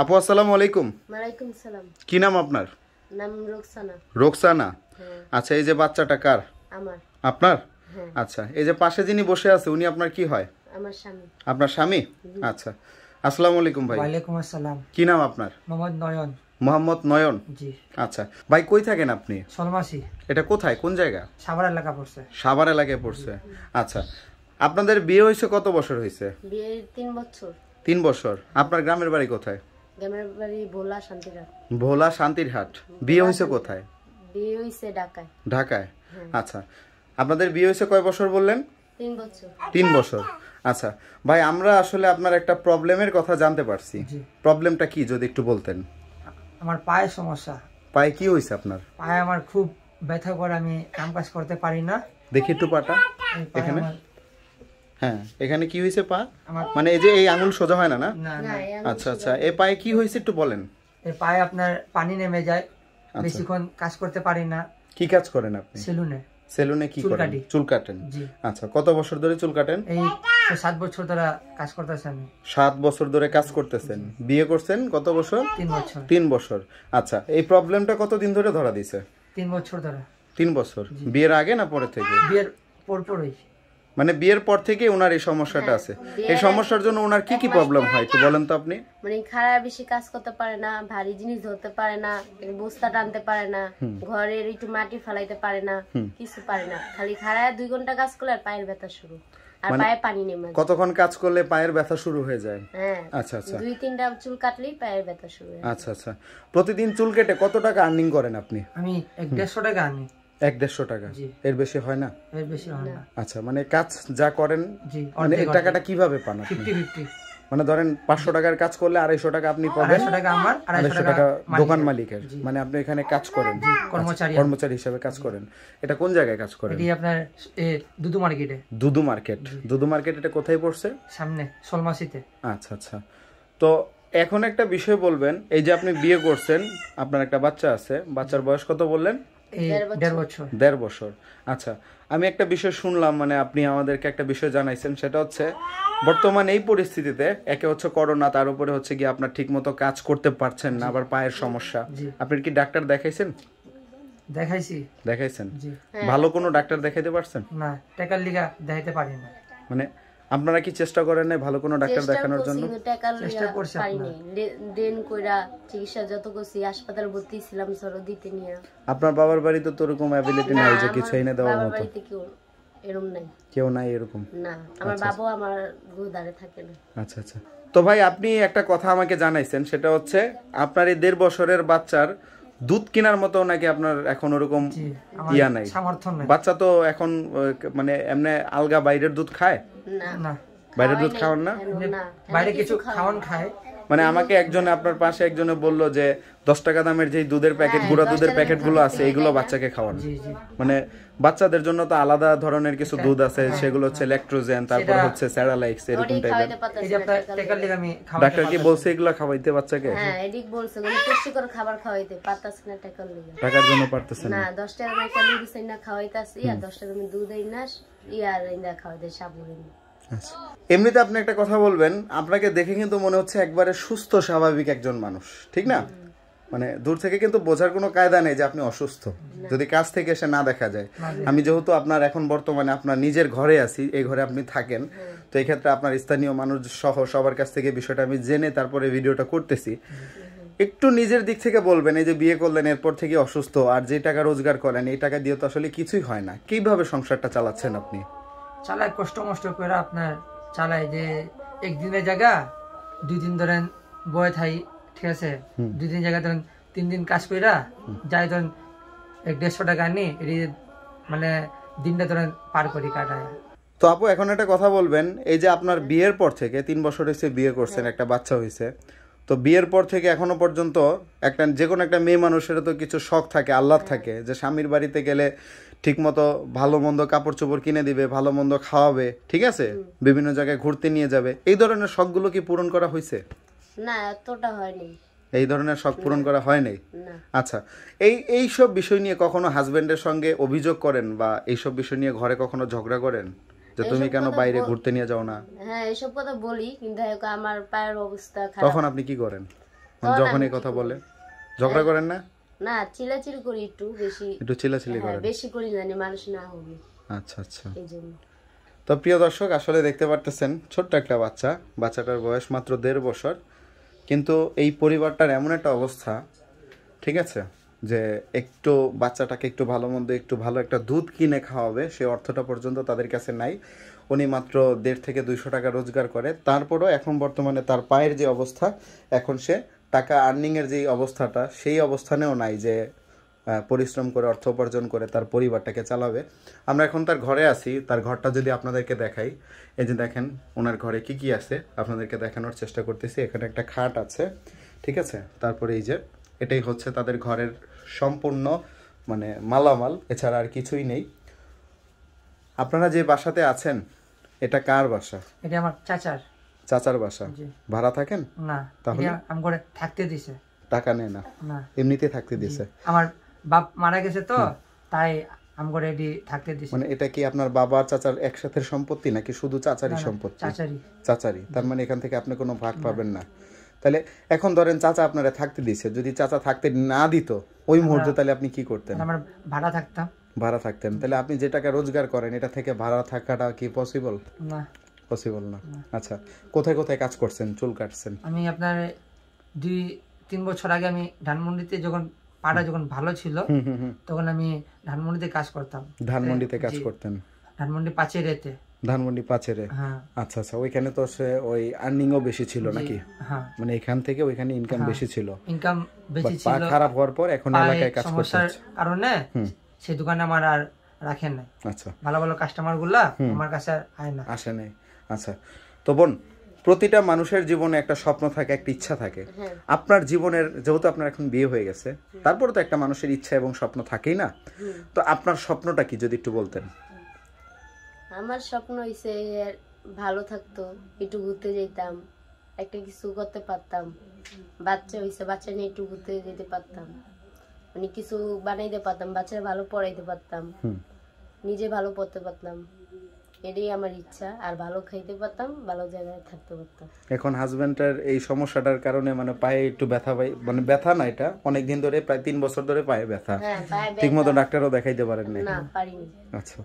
আপু আসসালামু আলাইকুম ওয়ালাইকুম সালাম কি নাম আপনার নাম রোকসানা রোকসানা হ্যাঁ। আচ্ছা এই যে বাচ্চাটা কার আমার আপনার হ্যাঁ। আচ্ছা এই যে পাশে যিনি বসে আছে উনি আপনার কি হয় আমার স্বামী আপনার স্বামী আচ্ছা আসসালামু আলাইকুম ভাই ওয়ালাইকুম আসসালাম কি নাম আপনার মোহাম্মদ নয়ন মোহাম্মদ নয়ন আচ্ছা ভাই কই থাকেন আপনি সলমাসি এটা কোথায় কোন জায়গা সাভার এলাকা পড়ছে সাভার এলাকায় পড়ছে আচ্ছা আপনাদের বিয়ে হয়েছে কত বছর হয়েছে বিয়ে তিন বছর তিন বছর আপনার গ্রামের বাড়ি কোথায় গ্রামের বাড়ি ভোলা শান্তিরহাট ভোলা বিয়ে হয়েছে কোথায় বিয়ে হয়েছে ঢাকায় ঢাকায় হ্যাঁ। আচ্ছা আপনাদের বিয়ে হয়েছে কয় বছর বললেন তিন বছর তিন বছর আচ্ছা ভাই আমরা আসলে আপনার একটা প্রবলেমের কথা জানতে পারছি প্রবলেমটা কি যদি একটু বলতেন আমার পায়ের সমস্যা পায়ে কি হয়েছে আপনার পায়ে আমার খুব ব্যথা করে আমি কাম কাজ করতে পারি না দেখি একটু পাটা এখানে হ্যাঁ এখানে কি হয়েছে পা মানে এই যে এই আঙুল সোজা হয় না না আচ্ছা আচ্ছা এ পায়ে কি হয়েছে একটু বলেন এই পায়ে আপনার পানি নেমে যায় আচ্ছা। বেশিক্ষণ কাজ করতে পারি না কি কাজ করেন আপনি সেলুনে সেলুনে কি করেন চুল কাটেন আচ্ছা কত বছর ধরে চুল কাটেন এই সাত বছর ধরে কাজ করতেছেন সাত বছর ধরে কাজ করতেছেন বিয়ে করছেন কত বছর তিন বছর তিন বছর আচ্ছা এই প্রবলেমটা কত দিন ধরে ধরা দিছে তিন বছর ধরে তিন বছর বিয়ের আগে না পরে থেকে বিয়ের পর পরপরই মানে বিয়ের পর থেকে ওনার এই সমস্যাটা হ্যাঁ, আছে এই সমস্যার জন্য ওনার কি কি প্রবলেম হয় একটু বলেন তো আপনি মানে খারাপ বেশি কাজ করতে পারে না ভারী জিনিস ধরতে পারে না বস্তা টানতে পারে না ঘরের একটু মাটি ফেলাইতে পারে না কিছু পারে না খালি খারাপ দুই ঘন্টা কাজ করলে পায়ের ব্যথা শুরু মানে কতক্ষণ কাজ করলে পায়ের ব্যথা শুরু হয়ে যায় হ্যাঁ, আচ্ছা আচ্ছা দুই তিনটা চুল কাটলেই পায়ের ব্যথা শুরু হয় আচ্ছা আচ্ছা প্রতিদিন চুল কেটে কত টাকা আর্নিং করেন আপনি আমি দেড়শো টাকা আর্নিং এক দেড়শো টাকা এর বেশি হয় না আচ্ছা মানে কাজ যা করেন মানে এই টাকাটা কিভাবে মানে ধরেন পাঁচশো টাকার কাজ করলে আড়াইশো টাকা আপনি টাকা দোকান মালিকের মানে আপনি এখানে কাজ করেন কর্মচারী আচ্ছা, হিসাবে কাজ করেন এটা কোন জায়গায় কাজ করেন দুদু মার্কেট দুদু মার্কেট এটা কোথায় পড়ছে সামনে সলমাসিতে আচ্ছা আচ্ছা তো এখন একটা বিষয় বলবেন এই যে আপনি বিয়ে করছেন আপনার একটা বাচ্চা আছে বাচ্চার বয়স কত বললেন দেড় বছর আচ্ছা আমি একটা বিষয় শুনলাম মানে আপনি আমাদেরকে একটা বিষয় জানাইছেন সেটা হচ্ছে বর্তমান এই পরিস্থিতিতে একে হচ্ছে করোনা তার উপরে হচ্ছে গিয়ে আপনার ঠিক মতো কাজ করতে পারছেন না আবার পায়ের সমস্যা আপনি কি ডাক্তার দেখাইছেন দেখাইছি দেখাইছেন হ্যাঁ। ভালো কোনো ডাক্তার দেখাইতে পারছেন না টেকার লিগা দেখাইতে পারি না মানে আপনারা কি চেষ্টা করেন না ভালো কোনো ডাক্তার দেখানোর জন্য চেষ্টা করছি দেন কইরা চিকিৎসা যত করছি হাসপাতাল ভর্তি ছিলাম সরো দিতে নিয়া আপনার বাবার বাড়ি তো এরকম অ্যাবিলিটি নাই যে কিছু এনে দেওয়ার মতো বাড়িতে কেউ এরকম নাই কেউ নাই এরকম না আমার আচ্ছা, আচ্ছা। বাবা আমার গুদারে থাকে না আচ্ছা আচ্ছা তো ভাই আপনি একটা কথা আমাকে জানাইছেন সেটা হচ্ছে আপনার এই দেড় বছরের বাচ্চার দুধ কেনার মতো নাকি আপনার এখন ওরকম ইয়া নাই বাচ্চা তো এখন মানে এমনি আলগা বাইরের দুধ খায় না বাইরের দুধ খাওয়ান না বাইরে কিছু খাওয়ান খায় মানে আমাকে একজনে আপনার পাশে একজনে বলল যে দশ টাকা দামের যে দুধের প্যাকেট গুঁড়া দুধের প্যাকেট গুলো আছে এগুলো হ্যাঁ। বাচ্চাকে খাওয়ান মানে বাচ্চাদের জন্য তো আলাদা ধরনের কিছু দুধ আছে হ্যাঁ। সেগুলো হচ্ছে ইলেকট্রোজেন তারপর হচ্ছে স্যারালাইক্স এরকম টাইপের ডাক্তার কি বলছে এগুলো খাওয়াইতে বাচ্চাকে হ্যাঁ এদিক বলছে মানে পুষ্টিকর খাবার খাওয়াইতে পারতাছ না টাকার লাগা টাকার জন্য পারতাছ না না 10 টাকা দামে কালি দিছেন না খাওয়াইতাছি আর 10 টাকা দামে দুধ এই না ইয়ার এই খাওয়াইতে সাবুন এমনিতে আপনি একটা কথা বলবেন আপনাকে দেখে কিন্তু মনে হচ্ছে একবারে সুস্থ স্বাভাবিক একজন মানুষ ঠিক না মানে দূর থেকে কিন্তু বোঝার কোনো কায়দা নেই যে আপনি অসুস্থ যদি কাজ থেকে এসে না দেখা যায় আমি যেহেতু আপনার এখন বর্তমানে আপনার নিজের ঘরে আছি এই ঘরে আপনি থাকেন হ্যাঁ। তো এই ক্ষেত্রে আপনার স্থানীয় মানুষ সহ সবার কাছ থেকে বিষয়টা আমি জেনে তারপরে ভিডিওটা করতেছি হ্যাঁ। একটু নিজের দিক থেকে বলবেন এই যে বিয়ে করলেন এরপর থেকে অসুস্থ আর যে টাকা রোজগার করেন এই টাকা দিয়ে তো আসলে কিছুই হয় না কিভাবে সংসারটা চালাচ্ছেন আপনি চালায় কষ্ট মষ্ট করে আপনার চালায় যে একদিনের জায়গা দুই দিন ধরেন বয়ে থাই ঠিক আছে দুই দিন জায়গা ধরেন তিন দিন কাজ কইরা যাই ধরেন এক দেড়শো টাকা নি এটি মানে দিনটা ধরেন পার করি কাটায় তো আপু এখন একটা কথা বলবেন এই যে আপনার বিয়ের পর থেকে তিন বছর এসে বিয়ে করছেন একটা বাচ্চা হয়েছে তো বিয়ের পর থেকে এখনো পর্যন্ত একটা যে কোনো একটা মেয়ে মানুষের তো কিছু শখ থাকে আহ্লাদ থাকে যে স্বামীর বাড়িতে গেলে ঠিকমতো ভালো মন্দ কাপড় চোপড় কিনে দিবে ভালো মন্দ খাওয়াবে ঠিক আছে বিভিন্ন জায়গায় ঘুরতে নিয়ে যাবে এই ধরনের শখগুলো কি পূরণ করা হয়েছে না এই ধরনের শখ পূরণ করা হয় নাই আচ্ছা এই এই সব বিষয় নিয়ে কখনো হাজবেন্ডের সঙ্গে অভিযোগ করেন বা এই সব বিষয় নিয়ে ঘরে কখনো ঝগড়া করেন যে তুমি কেন বাইরে ঘুরতে নিয়ে যাও না হ্যাঁ এসব কথা বলি কিন্তু আমার পায়ের অবস্থা খারাপ তখন আপনি কি করেন যখন এই কথা বলে ঝগড়া হ্যাঁ। করেন না না চিলাচিলি করি একটু বেশি একটু চিলাচিলি হ্যাঁ, করেন বেশি করি জানি মানুষ না হবে আচ্ছা আচ্ছা তো প্রিয় দর্শক আসলে দেখতে পারতেছেন ছোট্ট একটা বাচ্চা বাচ্চাটার বয়স মাত্র দেড় বছর কিন্তু এই পরিবারটার এমন একটা অবস্থা ঠিক আছে যে একটু বাচ্চাটাকে একটু ভালো মন্দ একটু ভালো একটা দুধ কিনে খাওয়াবে সে অর্থটা পর্যন্ত তাদের কাছে নাই উনি মাত্র দেড় থেকে দুইশো টাকা রোজগার করে তারপরও এখন বর্তমানে তার পায়ের যে অবস্থা এখন সে টাকা আর্নিংয়ের যেই অবস্থাটা সেই অবস্থানেও নাই যে পরিশ্রম করে অর্থ উপার্জন করে তার পরিবারটাকে চালাবে আমরা এখন তার ঘরে আছি তার ঘরটা যদি আপনাদেরকে দেখাই এই যে দেখেন ওনার ঘরে কি কি আছে আপনাদেরকে দেখানোর চেষ্টা করতেছি এখানে একটা খাট আছে ঠিক আছে তারপরে এই যে এটাই হচ্ছে তাদের ঘরের সম্পূর্ণ মানে মালামাল এছাড়া আর কিছুই নেই আপনারা যে বাসাতে আছেন এটা কার বাসা এটা আমার চাচার চাচার বাসা ভাড়া থাকেন না তাহলে থাকতে দিছে টাকা নেয় না এমনিতে থাকতে দিছে আমার বাপ মারা গেছে তো তাই এডি থাকতে দিছে মানে এটা কি আপনার বাবা চাচার একসাথে সম্পত্তি নাকি শুধু চাচারই সম্পত্তি চাচারই চাচারই তার মানে এখান থেকে আপনি কোনো ভাগ পাবেন না তাহলে এখন ধরেন চাচা আপনারা থাকতে দিছে যদি চাচা থাকতে না দিত ওই মুহূর্তে তাহলে আপনি কি করতেন আমার ভাড়া থাকতাম ভাড়া থাকতেন তাহলে আপনি যে টাকা রোজগার করেন এটা থেকে ভাড়া থাকাটা কি পসিবল না পসিবল না আচ্ছা কোথায় কোথায় কাজ করছেন চুল কাটছেন আমি আপনার দুই তিন বছর আগে আমি ধানমন্ডিতে যখন পাড়া যখন ভালো ছিল তখন আমি ধানমন্ডিতে কাজ করতাম ধানমন্ডিতে কাজ করতেন ধানমন্ডি পাঁচে রেতে ধানমন্ডি পাঁচে রে হ্যাঁ। আচ্ছা আচ্ছা ওইখানে তো সে ওই আর্নিং ও বেশি ছিল নাকি হ্যাঁ। মানে এখান থেকে ওইখানে ইনকাম হ্যাঁ। বেশি ছিল ইনকাম বেশি ছিল খারাপ হওয়ার পর এখন এলাকায় কাজ করতে কারণে সেই দোকানে আমার আর রাখেন না আচ্ছা ভালো ভালো কাস্টমার গুলা আমার কাছে আয় না আসে নাই আচ্ছা তো বোন প্রতিটা মানুষের জীবনে একটা স্বপ্ন থাকে একটা ইচ্ছা থাকে হ্যাঁ। আপনার জীবনের যেহেতু আপনার এখন বিয়ে হয়ে গেছে তারপরে তো একটা মানুষের ইচ্ছা এবং স্বপ্ন থাকেই না তো আপনার স্বপ্নটা কি যদি একটু বলতেন আমার স্বপ্ন হইছে ভালো থাকতো একটু ঘুরতে যেতাম একটা কিছু করতে পারতাম বাচ্চা হইছে বাচ্চা নিয়ে একটু ঘুরতে যেতে পারতাম মানে কিছু বানাইতে পারতাম বাচ্চারা ভালো পড়াইতে পারতাম নিজে ভালো পড়তে পারতাম এটাই আমার ইচ্ছা আর ভালো খাইতে পারতাম ভালো জায়গায় থাকতে পারতাম এখন হাজবেন্ডের এই সমস্যাটার কারণে মানে পায়ে একটু ব্যথা পাই মানে ব্যথা না এটা অনেক দিন ধরে প্রায় তিন বছর ধরে পায়ে ব্যথা হ্যাঁ, ঠিক মতো ডাক্তারও দেখাইতে পারেন না পারিনি আচ্ছা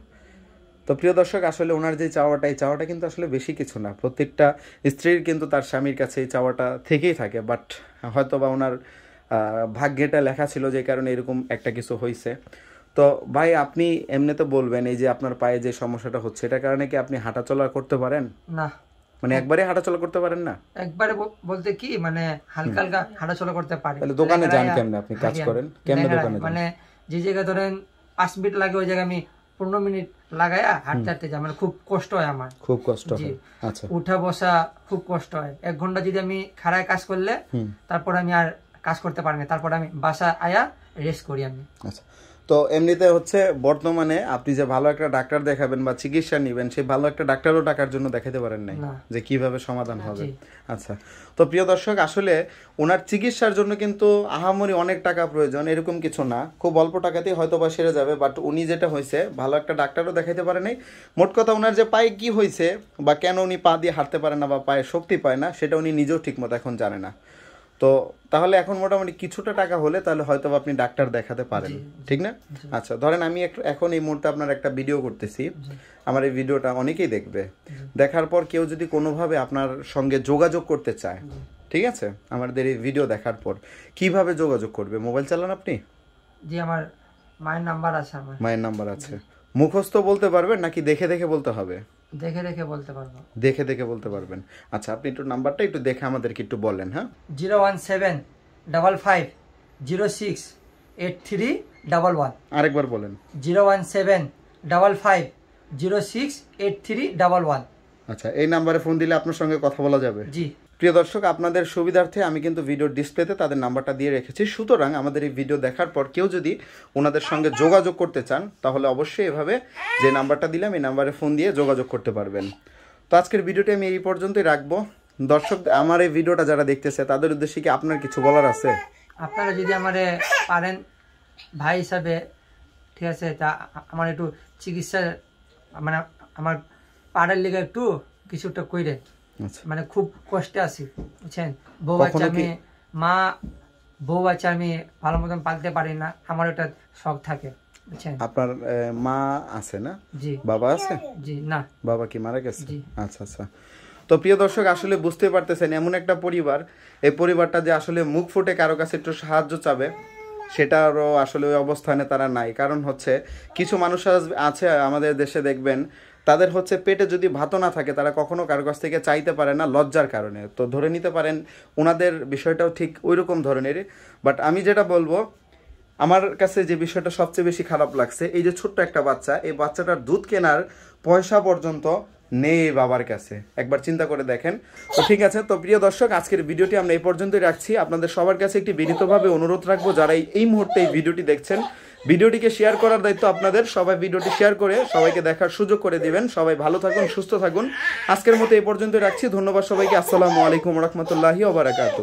তো প্রিয় দর্শক আসলে ওনার যে চাওয়াটা এই চাওয়াটা কিন্তু আসলে বেশি কিছু না প্রত্যেকটা স্ত্রীর কিন্তু তার স্বামীর কাছে এই চাওয়াটা থেকেই থাকে বাট হয়তো বা ওনার ভাগ্যেটা লেখা ছিল যে কারণে এরকম একটা কিছু হয়েছে তো ভাই আপনি এমনি তো বলবেন এই যে আপনার পায়ে যে সমস্যাটা হচ্ছে এটা কারণে কি আপনি হাঁটা চলা করতে পারেন না মানে একবারে হাঁটাচলা করতে পারেন না একবারে বলতে কি মানে হালকা হালকা হাঁটাচলা করতে পারি তাহলে দোকানে যান কেমনে আপনি কাজ করেন কেমনে দোকানে মানে যে জায়গা ধরেন পাঁচ মিনিট লাগে ওই জায়গায় আমি পনেরো মিনিট লাগায়া হাঁটতে হাঁটতে যাই মানে খুব কষ্ট হয় আমার খুব কষ্ট হয় আচ্ছা উঠা বসা খুব কষ্ট হয় এক ঘন্টা যদি আমি খাড়ায় কাজ করলে তারপর আমি আর কাজ করতে পারি না তারপর আমি বাসা আয়া রেস্ট করি আমি আচ্ছা তো এমনিতে হচ্ছে বর্তমানে আপনি যে ভালো একটা ডাক্তার দেখাবেন বা চিকিৎসা নেবেন সেই ভালো একটা ডাক্তারও টাকার জন্য দেখাতে পারেন নাই যে কিভাবে সমাধান হবে আচ্ছা তো প্রিয় দর্শক আসলে ওনার চিকিৎসার জন্য কিন্তু আহামরি অনেক টাকা প্রয়োজন এরকম কিছু না খুব অল্প টাকাতেই হয়তো বা সেরে যাবে বাট উনি যেটা হয়েছে ভালো একটা ডাক্তারও দেখাতে পারে নাই মোট কথা ওনার যে পায়ে কি হয়েছে বা কেন উনি পা দিয়ে হাঁটতে পারে না বা পায়ে শক্তি পায় না সেটা উনি নিজেও ঠিকমতো এখন জানে না তো তাহলে এখন মোটামুটি কিছুটা টাকা হলে তাহলে হয়তো আপনি ডাক্তার দেখাতে পারেন ঠিক না আচ্ছা ধরেন আমি এখন এই মুহূর্তে আপনার একটা ভিডিও করতেছি আমার এই ভিডিওটা অনেকেই দেখবে দেখার পর কেউ যদি কোনোভাবে আপনার সঙ্গে যোগাযোগ করতে চায় ঠিক আছে আমাদের এই ভিডিও দেখার পর কিভাবে যোগাযোগ করবে মোবাইল চালান আপনি জি আমার মায়ের নাম্বার আছে আমার মায়ের নাম্বার আছে মুখস্থ বলতে পারবেন নাকি দেখে দেখে বলতে হবে দেখে দেখে বলতে পারবো দেখে দেখে বলতে পারবেন আচ্ছা আপনি একটু নাম্বারটা একটু দেখে আমাদেরকে একটু বলেন হ্যাঁ zero one seven double five zero six eight three double one আরেকবার বলেন zero one seven double five zero six eight three double one আচ্ছা এই নাম্বারে ফোন দিলে আপনার সঙ্গে কথা বলা যাবে জি প্রিয় দর্শক আপনাদের সুবিধার্থে আমি কিন্তু ভিডিও ডিসপ্লেতে তাদের নাম্বারটা দিয়ে রেখেছি সুতরাং আমাদের এই ভিডিও দেখার পর কেউ যদি ওনাদের সঙ্গে যোগাযোগ করতে চান তাহলে অবশ্যই এভাবে যে নাম্বারটা দিলাম এই নাম্বারে ফোন দিয়ে যোগাযোগ করতে পারবেন তো আজকের ভিডিওটি আমি এই পর্যন্তই রাখবো দর্শক আমার এই ভিডিওটা যারা দেখতেছে তাদের উদ্দেশ্যে কি আপনার কিছু বলার আছে আপনারা যদি আমার পারেন ভাই হিসাবে ঠিক আছে তা আমার একটু চিকিৎসা মানে আমার পাড়ার লিগে একটু কিছুটা কইরে আচ্ছা। মানে খুব কষ্টে আছি বুঝছেন বউ বাচ্চা মেয়ে মা বউ বাচ্চা মেয়ে ভালো মতন পালতে পারি না আমার ওটা শখ থাকে আপনার মা আছে না বাবা আছে বাবা কি মারা গেছে আচ্ছা আচ্ছা তো প্রিয় দর্শক আসলে বুঝতে পারতেছেন এমন একটা পরিবার এই পরিবারটা যে আসলে মুখ ফুটে কারো কাছে একটু সাহায্য চাবে সেটারও আসলে ওই অবস্থানে তারা নাই কারণ হচ্ছে কিছু মানুষ আছে আমাদের দেশে দেখবেন তাদের হচ্ছে পেটে যদি ভাতও না থাকে তারা কখনো কারো কাছ থেকে চাইতে পারে না লজ্জার কারণে তো ধরে নিতে পারেন ওনাদের বিষয়টাও ঠিক ওই রকম ধরনের বাট আমি যেটা বলবো আমার কাছে যে বিষয়টা সবচেয়ে বেশি খারাপ লাগছে এই যে ছোট্ট একটা বাচ্চা এই বাচ্চাটার দুধ কেনার পয়সা পর্যন্ত নেই বাবার কাছে একবার চিন্তা করে দেখেন তো ঠিক আছে তো প্রিয় দর্শক আজকের ভিডিওটি আমরা এই পর্যন্তই রাখছি আপনাদের সবার কাছে একটি বিনীতভাবে অনুরোধ রাখবো যারা এই মুহূর্তে এই ভিডিওটি দেখছেন ভিডিওটিকে শেয়ার করার দায়িত্ব আপনাদের সবাই ভিডিওটি শেয়ার করে সবাইকে দেখার সুযোগ করে দিবেন সবাই ভালো থাকুন সুস্থ থাকুন আজকের মতো এই পর্যন্ত রাখছি ধন্যবাদ সবাইকে আসসালামু আলাইকুম রহমতুল্লাহি ওবরাকাত